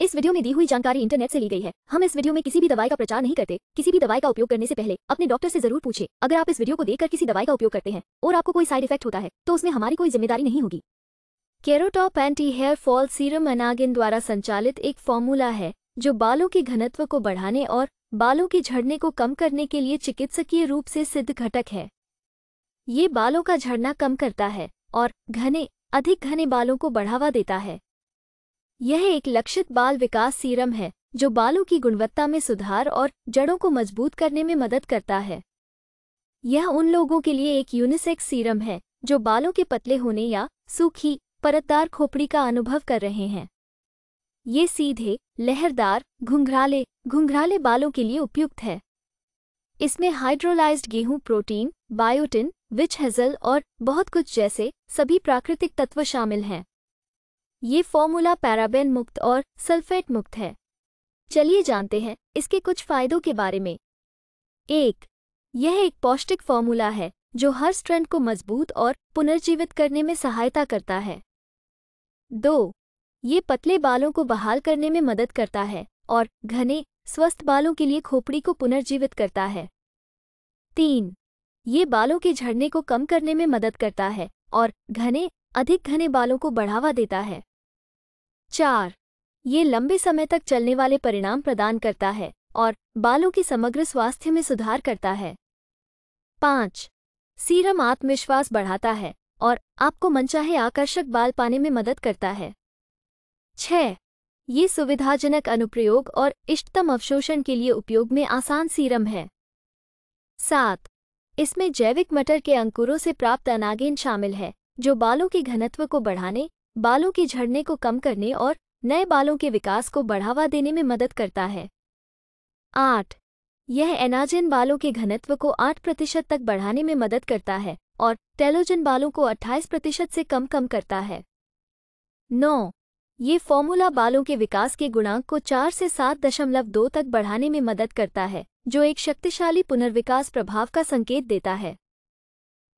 इस वीडियो में दी हुई जानकारी इंटरनेट से ली गई है हम इस वीडियो में किसी भी दवाई का प्रचार नहीं करते किसी भी दवाई का उपयोग करने से पहले अपने डॉक्टर से जरूर पूछे अगर आप इस वीडियो को देखकर किसी दवाई का उपयोग करते हैं और आपको कोई साइड इफेक्ट होता है तो उसमें हमारी कोई जिम्मेदारी नहीं होगी केरोटॉप एंटी हेयर फॉल सीरम अनागिन द्वारा संचालित एक फॉर्मूला है जो बालों के घनत्व को बढ़ाने और बालों के झड़ने को कम करने के लिए चिकित्सकीय रूप से सिद्ध घटक है ये बालों का झड़ना कम करता है और घने अधिक घने बालों को बढ़ावा देता है यह एक लक्षित बाल विकास सीरम है जो बालों की गुणवत्ता में सुधार और जड़ों को मजबूत करने में मदद करता है यह उन लोगों के लिए एक यूनिसेक्स सीरम है जो बालों के पतले होने या सूखी परतदार खोपड़ी का अनुभव कर रहे हैं ये सीधे लहरदार घुंघराले घुंघराले बालों के लिए उपयुक्त है इसमें हाइड्रोलाइज्ड गेहूं प्रोटीन बायोटिन विच हेजल और बहुत कुछ जैसे सभी प्राकृतिक तत्व शामिल हैं ये फॉर्मूला पैराबेन मुक्त और सल्फेट मुक्त है चलिए जानते हैं इसके कुछ फायदों के बारे में एक यह एक पौष्टिक फॉर्मूला है जो हर स्ट्रेंड को मजबूत और पुनर्जीवित करने में सहायता करता है दो ये पतले बालों को बहाल करने में मदद करता है और घने स्वस्थ बालों के लिए खोपड़ी को पुनर्जीवित करता है तीन ये बालों के झड़ने को कम करने में मदद करता है और घने अधिक घने बालों को बढ़ावा देता है चार ये लंबे समय तक चलने वाले परिणाम प्रदान करता है और बालों की समग्र स्वास्थ्य में सुधार करता है पाँच सीरम आत्मविश्वास बढ़ाता है और आपको मनचाहे आकर्षक बाल पाने में मदद करता है छ ये सुविधाजनक अनुप्रयोग और इष्टतम अवशोषण के लिए उपयोग में आसान सीरम है सात इसमें जैविक मटर के अंकुरों से प्राप्त अनागेन शामिल है जो बालों के घनत्व को बढ़ाने बालों के झड़ने को कम करने और नए बालों के विकास को बढ़ावा देने में मदद करता है आठ यह एनाजेन बालों के घनत्व को आठ प्रतिशत तक बढ़ाने में मदद करता है और टेलोजन बालों को अट्ठाईस प्रतिशत से कम कम करता है नौ ये फॉर्मूला बालों के विकास के गुणांक को चार से सात दशमलव दो तक बढ़ाने में मदद करता है जो एक शक्तिशाली पुनर्विकास प्रभाव का संकेत देता है